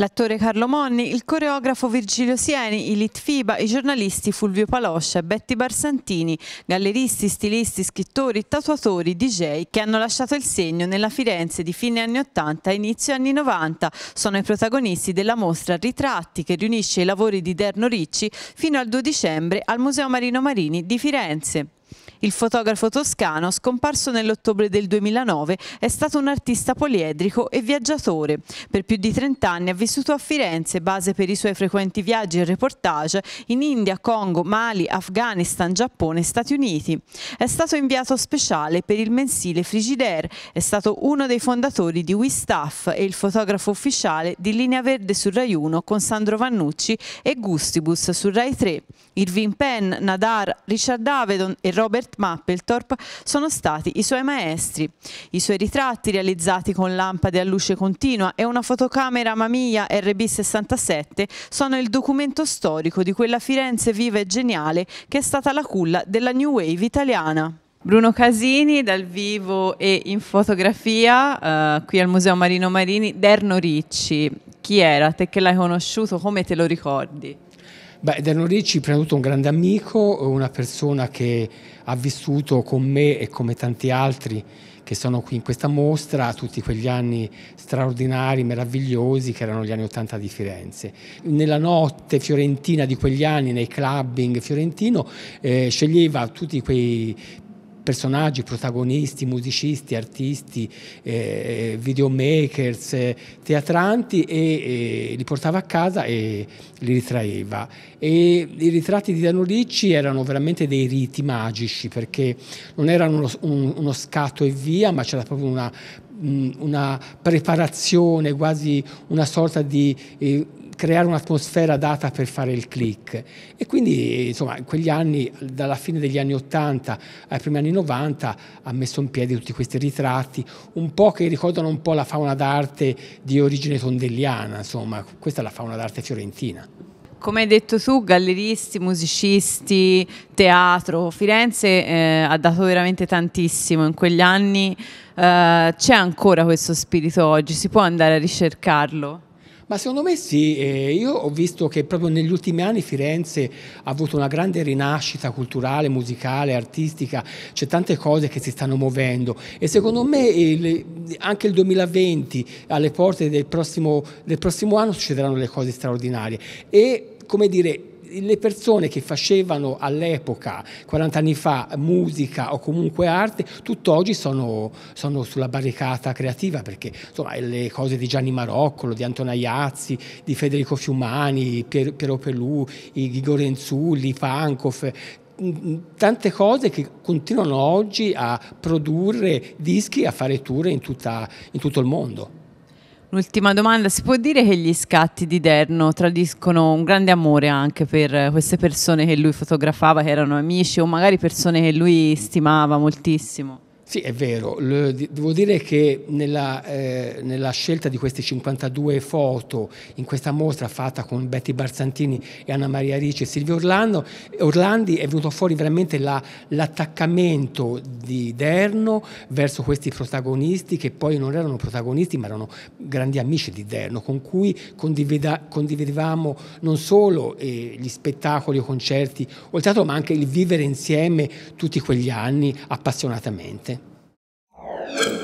L'attore Carlo Monni, il coreografo Virgilio Sieni, i Litfiba, i giornalisti Fulvio Paloscia, Betty Barsantini, galleristi, stilisti, scrittori, tatuatori, DJ che hanno lasciato il segno nella Firenze di fine anni 80 e inizio anni 90 sono i protagonisti della mostra Ritratti che riunisce i lavori di Derno Ricci fino al 2 dicembre al Museo Marino Marini di Firenze. Il fotografo toscano, scomparso nell'ottobre del 2009, è stato un artista poliedrico e viaggiatore. Per più di 30 anni ha vissuto a Firenze, base per i suoi frequenti viaggi e reportage in India, Congo, Mali, Afghanistan, Giappone e Stati Uniti. È stato inviato speciale per il mensile Frigidaire, è stato uno dei fondatori di WeStaff e il fotografo ufficiale di Linea Verde su Rai 1 con Sandro Vannucci e Gustibus su Rai 3. Irving Penn, Nadar, Richard Avedon e Robert Robert Mapplethorpe sono stati i suoi maestri. I suoi ritratti realizzati con lampade a luce continua e una fotocamera Mamiya RB67 sono il documento storico di quella Firenze viva e geniale che è stata la culla della New Wave italiana. Bruno Casini dal vivo e in fotografia uh, qui al Museo Marino Marini, Derno Ricci, chi era? Te che l'hai conosciuto, come te lo ricordi? Beh, Daniel Ricci prima di tutto un grande amico, una persona che ha vissuto con me e come tanti altri che sono qui in questa mostra tutti quegli anni straordinari, meravigliosi che erano gli anni 80 di Firenze. Nella notte fiorentina di quegli anni, nei clubbing fiorentino, eh, sceglieva tutti quei personaggi, protagonisti, musicisti, artisti, eh, videomakers, eh, teatranti e, e, li portava a casa e li ritraeva. E I ritratti di Dano Ricci erano veramente dei riti magici perché non erano uno, un, uno scatto e via, ma c'era proprio una, una preparazione, quasi una sorta di... Eh, creare un'atmosfera data per fare il click. E quindi, insomma, in quegli anni, dalla fine degli anni 80 ai primi anni 90, ha messo in piedi tutti questi ritratti, un po' che ricordano un po' la fauna d'arte di origine tondelliana, insomma, questa è la fauna d'arte fiorentina. Come hai detto tu, galleristi, musicisti, teatro, Firenze eh, ha dato veramente tantissimo in quegli anni, eh, c'è ancora questo spirito oggi, si può andare a ricercarlo? Ma secondo me sì, eh, io ho visto che proprio negli ultimi anni Firenze ha avuto una grande rinascita culturale, musicale, artistica, c'è tante cose che si stanno muovendo e secondo me anche il 2020 alle porte del prossimo, del prossimo anno succederanno le cose straordinarie e come dire le persone che facevano all'epoca, 40 anni fa, musica o comunque arte, tutt'oggi sono, sono sulla barricata creativa perché insomma, le cose di Gianni Maroccolo, di Antonio Iazzi, di Federico Fiumani, Pier, Piero Pelù, Ghigo Renzulli, Pankov mm, mm, tante cose che continuano oggi a produrre dischi e a fare tour in, tutta, in tutto il mondo. L'ultima domanda, si può dire che gli scatti di Derno tradiscono un grande amore anche per queste persone che lui fotografava, che erano amici o magari persone che lui stimava moltissimo? Sì, è vero. Devo dire che nella, eh, nella, scelta di queste 52 foto in questa mostra fatta con Betty Barzantini e Anna Maria Ricci e Silvio Orlando, Orlandi è venuto fuori veramente l'attaccamento di Derno verso questi protagonisti che poi non erano protagonisti ma erano grandi amici di Derno con cui condividevamo non solo eh, gli spettacoli o concerti o ma anche il vivere insieme tutti quegli anni appassionatamente. Yeah.